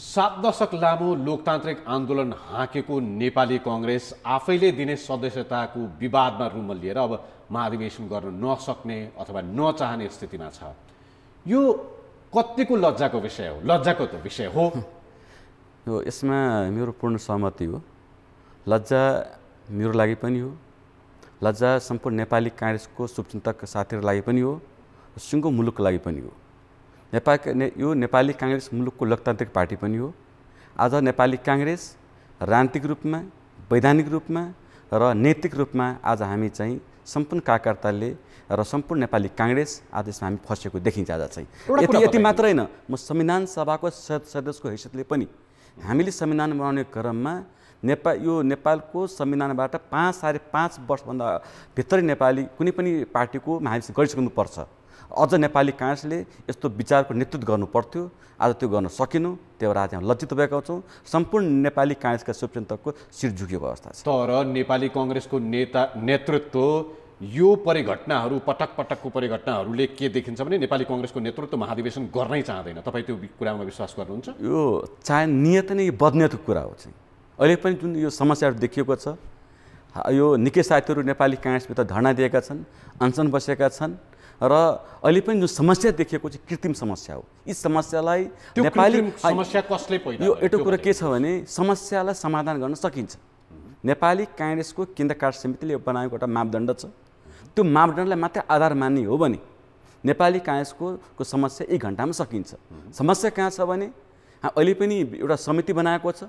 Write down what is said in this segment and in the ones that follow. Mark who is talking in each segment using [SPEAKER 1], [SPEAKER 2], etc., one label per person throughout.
[SPEAKER 1] सात दशक लामो लोकतान्त्रिक आन्दोलन हाँकेको नेपाली कङ्ग्रेस आफैले दिने सदस्यताको विवादमा रुम लिएर अब महाधिवेशन गर्न नसक्ने अथवा नचाहने स्थितिमा छ यो कत्तिको लज्जाको विषय हो लज्जाको त विषय हो
[SPEAKER 2] यो यसमा मेरो पूर्ण सहमति हो लज्जा मेरो लागि पनि हो लज्जा सम्पूर्ण नेपाली काङ्ग्रेसको शुभचिन्तक साथीहरूको लागि पनि हो सिङ्गो मुलुकको लागि पनि हो नेपाल ने, यो नेपाली काङ्ग्रेस मुलुकको लोकतान्त्रिक पार्टी पनि हो आज नेपाली काङ्ग्रेस राजनीतिक रूपमा वैधानिक रूपमा र नैतिक रूपमा आज हामी चाहिँ सम्पूर्ण कार्यकर्ताले र सम्पूर्ण नेपाली काङ्ग्रेस आज यसमा हामी फसेको देखिन्छ आज चाहिँ यति यति मात्र होइन म संविधान सभाको सदस्यको हैसियतले पनि हामीले संविधान बनाउने क्रममा नेपाल यो नेपालको संविधानबाट पाँच साढे पाँच वर्षभन्दा भित्रै नेपाली कुनै पनि पार्टीको हामी गरिसक्नुपर्छ अझ नेपाली काङ्ग्रेसले यस्तो विचारको नेतृत्व गर्नु पर्थ्यो आज त्यो गर्न सकेनौँ त्यो भएर आज हामी लज्जित भएका छौँ सम्पूर्ण नेपाली काङ्ग्रेसका सुप्रिम तहको झुकेको अवस्था छ
[SPEAKER 1] तर नेपाली कङ्ग्रेसको नेता नेतृत्व यो परिघटनाहरू पटक पटकको परिघटनाहरूले के देखिन्छ भने नेपाली कङ्ग्रेसको नेतृत्व महाधिवेशन गर्नै चाहँदैन तपाईँ त्यो कुरामा विश्वास गर्नुहुन्छ यो
[SPEAKER 2] चाहे नियत नै बदनियतको कुरा हो चाहिँ अहिले पनि जुन यो समस्याहरू देखिएको छ यो निकै साथीहरू नेपाली काङ्ग्रेसभित्र धरना दिएका छन् अनसन बसेका छन् र अहिले पनि जो समस्या देखिएको चाहिँ कृत्रिम समस्या हो यी समस्यालाई नेपाली समस्या कसले यो एउटा कुरा के छ भने समस्यालाई समाधान गर्न सकिन्छ नेपाली काङ्ग्रेसको केन्द्र कार्य समितिले बनाएको एउटा मापदण्ड छ त्यो मापदण्डलाई मात्रै आधार मान्ने हो भने नेपाली काङ्ग्रेसको समस्या एक घन्टामा सकिन्छ समस्या कहाँ छ भने अहिले पनि एउटा समिति बनाएको छ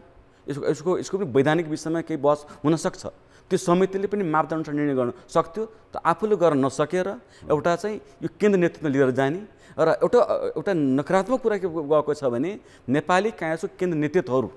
[SPEAKER 2] यसको यसको यसको पनि वैधानिक विषयमा केही बहस हुनसक्छ त्यो समितिले पनि मापदण्ड निर्णय गर्न सक्थ्यो त आफूले गर्न नसकेर एउटा चाहिँ यो केन्द्र नेतृत्व लिएर जाने र एउटा एउटा नकारात्मक कुरा के गएको छ भने नेपाली काँसो केन्द्र नेतृत्वहरू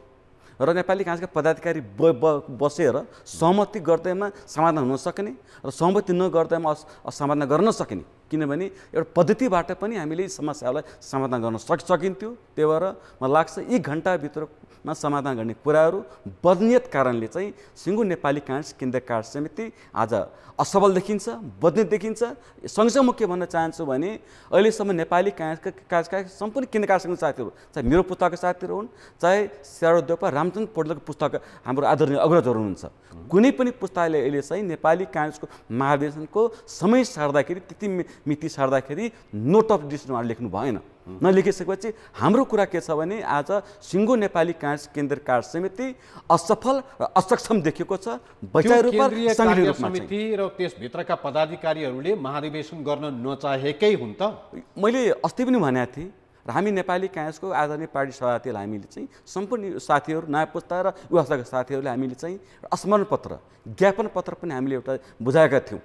[SPEAKER 2] र नेपाली काँसका पदाधिकारी ब बसेर सहमति गर्दैमा समाधान हुन सक्ने र सहमति नगर्दैमा असमाधान गर्न सक्ने किनभने एउटा पद्धतिबाट पनि हामीले समस्याहरूलाई समाधान गर्न सक सकिन्थ्यो त्यही भएर मलाई लाग्छ यी घन्टाभित्रमा समाधान गर्ने कुराहरू बदनियत कारणले चाहिँ सिङ्गु नेपाली काङ्ग्रेस केन्द्रीय कार्य समिति आज असफल देखिन्छ बदनियत देखिन्छ सँगसँगै म के भन्न चाहन्छु भने अहिलेसम्म नेपाली काङ्ग्रेसका कार्यका सम्पूर्ण केन्द्र कार्यसँग साथीहरू चाहे मेरो पुस्ताको साथीहरू हुन् चाहे स्यारोदेवपा रामचन्द्र पौडेलको पुस्तक हाम्रो आदरणीय अग्रजहरू हुनुहुन्छ कुनै पनि पुस्ताले अहिले चाहिँ नेपाली काङ्ग्रेसको महाधिवेशनको समय सार्दाखेरि त्यति मिति सार्दाखेरि नोट अफ डिसिसन उहाँले लेख्नु भएन नलेखिसकेपछि हाम्रो कुरा के छ भने आज सिङ्गो नेपाली काङ्ग्रेस केन्द्र कार्य समिति असफल र असक्षम देखिएको छ समिति
[SPEAKER 1] र त्यसभित्रका पदाधिकारीहरूले महाधिवेशन गर्न नचाहेकै
[SPEAKER 2] हुन् त मैले अस्ति पनि भनेको थिएँ र हामी नेपाली काङ्ग्रेसको आदरणीय पार्टी सभापतिलाई हामीले चाहिँ सम्पूर्ण साथीहरू नयाँ पुस्ता र युवाका साथीहरूले हामीले चाहिँ स्मरण पत्र ज्ञापन पत्र पनि हामीले एउटा बुझाएका थियौँ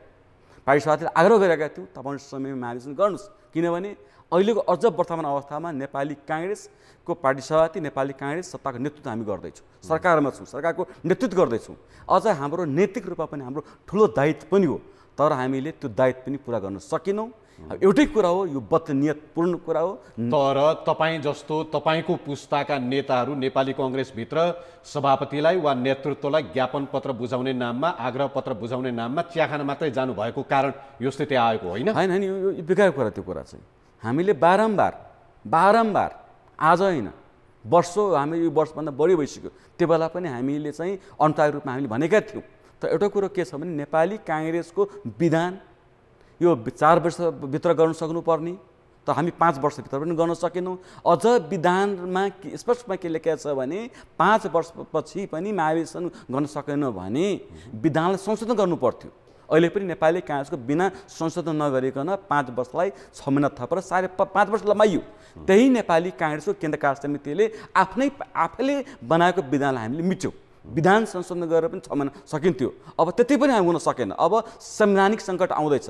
[SPEAKER 2] पार्टी सभातिर आग्रह गरेका थियौँ तपाईँ समयमा महाधिवेशन गर्नुहोस् किनभने अहिलेको अझ वर्तमान अवस्थामा नेपाली काङ्ग्रेसको पार्टी सभाति नेपाली काङ्ग्रेस सत्ताको नेतृत्व हामी गर्दैछौँ सरकारमा छौँ सरकारको नेतृत्व गर्दैछौँ अझ हाम्रो नैतिक रूपमा पनि हाम्रो ठुलो दायित्व पनि हो तर हामीले त्यो दायित्व पनि पुरा गर्न सकेनौँ एउटै कुरा हो यो बतनियतपूर्ण कुरा हो
[SPEAKER 1] तर तपाईँ जस्तो तपाईँको पुस्ताका नेताहरू नेपाली कङ्ग्रेसभित्र सभापतिलाई वा नेतृत्वलाई ज्ञापन पत्र बुझाउने नाममा आग्रह पत्र बुझाउने नाममा चियाखाना मात्रै जानुभएको कारण यो स्थिति आएको होइन होइन होइन यो
[SPEAKER 2] बेकार कुरा त्यो कुरा चाहिँ हामीले बारम्बार बारम्बार आज होइन वर्ष हामी यो वर्षभन्दा बढी भइसक्यो त्यो बेला पनि हामीले चाहिँ अन्तरिक रूपमा हामीले भनेका थियौँ तर एउटा कुरो के छ भने नेपाली काङ्ग्रेसको विधान यो चार वर्षभित्र गर्न सक्नुपर्ने त हामी पाँच वर्षभित्र पनि गर्न सकेनौँ अझ विधानमा स्पष्ट रूपमा के लेखेको छ भने पाँच वर्षपछि पनि महावेशन गर्न सकेनौँ भने विधानलाई संशोधन गर्नु अहिले पनि नेपाली काङ्ग्रेसको बिना संशोधन नगरिकन पाँच वर्षलाई छ महिना थपेर साढे पाँच वर्ष लम्बाइयो त्यही नेपाली काङ्ग्रेसको केन्द्र कार्य समितिले आफ्नै आफैले बनाएको विधानलाई हामीले मिट्यौँ विधान संशोधन गरेर पनि छ महिना सकिन्थ्यो अब त्यति पनि हुन सकेन अब संवैधानिक सङ्कट आउँदैछ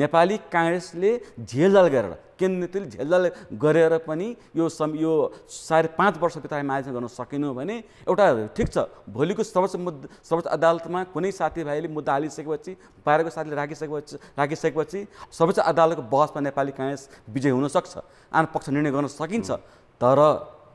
[SPEAKER 2] नेपाली काङ्ग्रेसले झेलझाल गरेर केन्द्र नेतृत्वले झेलझाल गरेर पनि यो सम यो साढे पाँच वर्ष बिताएर मार्जन गर्न सकेनौँ भने एउटा ठिक छ भोलिको सर्वोच्च मुद्दा सर्वोच्च अदालतमा कुनै साथीभाइले मुद्दा हालिसकेपछि बाहिरको साथीले राखिसकेपछि राखिसकेपछि सर्वोच्च अदालतको बहसमा नेपाली काङ्ग्रेस विजय हुनसक्छ आन पक्ष निर्णय गर्न सकिन्छ तर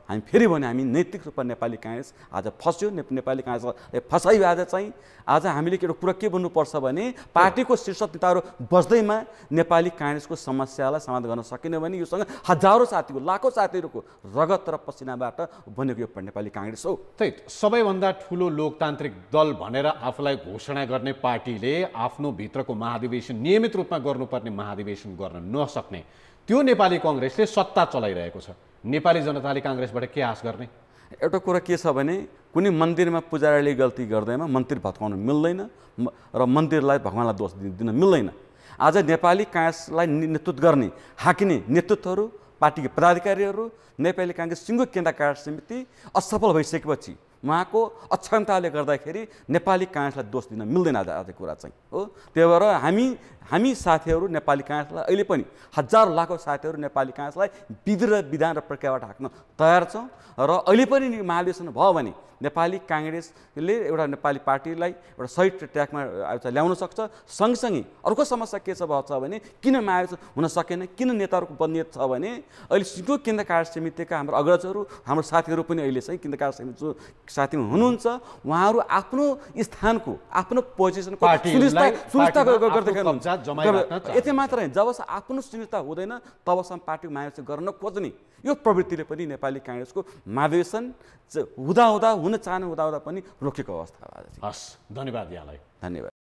[SPEAKER 2] हामी फेरि भने हामी नैतिक रूपमा नेपाली काङ्ग्रेस आज फस्यो नेपाली काङ्ग्रेसलाई फसायो आज चाहिँ आज हामीले एउटा कुरा के भन्नुपर्छ भने पार्टीको शीर्ष नेताहरू बस्दैमा नेपाली काङ्ग्रेसको समस्यालाई समाधान गर्न सकेन भने योसँग हजारौँ साथीको लाखौँ साथीहरूको रगत र पसिनाबाट
[SPEAKER 1] बनेको यो नेपाली काङ्ग्रेस हो त्यही सबैभन्दा ठुलो लोकतान्त्रिक दल भनेर आफूलाई घोषणा गर्ने पार्टीले आफ्नो भित्रको महाधिवेशन नियमित रूपमा गर्नुपर्ने महाधिवेशन गर्न नसक्ने त्यो नेपाली कङ्ग्रेसले सत्ता चलाइरहेको छ नेपाली जनताले काङ्ग्रेसबाट के आश गर्ने
[SPEAKER 2] एउटा कुरा के छ भने कुनै मन्दिरमा पुजारीले गल्ती गर्दैमा मन्दिर भत्काउनु मिल्दैन र मन्दिरलाई भगवान्लाई दोष दिन मिल्दैन आज नेपाली काङ्ग्रेसलाई नेतृत्व गर्ने हाकिने नेतृत्वहरू पार्टीका पदाधिकारीहरू नेपाली काङ्ग्रेस सिङ्गो केन्द्र कार्य समिति असफल भइसकेपछि उहाँको अक्षमताले गर्दाखेरि नेपाली काङ्ग्रेसलाई दोष दिन मिल्दैन आज आज कुरा चाहिँ हो त्यही भएर हामी हामी साथीहरू नेपाली काङ्ग्रेसलाई अहिले पनि हजार लाखौँ साथीहरू नेपाली काङ्ग्रेसलाई विधि र विधान र प्रक्रियाबाट हाँक्न तयार छौँ र अहिले पनि महाधिवेशन भयो भने नेपाली काङ्ग्रेसले एउटा नेपाली पार्टीलाई एउटा सही ट्र्याकमा ल्याउन सक्छ सँगसँगै अर्को समस्या के छ छ भने किन महाधिवेशन हुन सकेन किन नेताहरूको बनियत छ भने अहिले सिधो केन्द्र कार्य समितिका हाम्रो अग्रजहरू हाम्रो साथीहरू पनि अहिले चाहिँ केन्द्र कार्य समिति साथी हुनुहुन्छ उहाँहरू आफ्नो स्थानको आफ्नो पोजिसनको सुनिश्चित गर्दै यति मात्र होइन जबसम्म आफ्नो सुनिस्ता हुँदैन तबसम्म पार्टीको मानिस गर्न खोज्ने यो प्रवृत्तिले पनि नेपाली काङ्ग्रेसको हुँदा हुँदाहुँदा हुन चाहनु हुँदाहुँदा पनि रोकेको अवस्था हस् धन्यवाद यहाँलाई धन्यवाद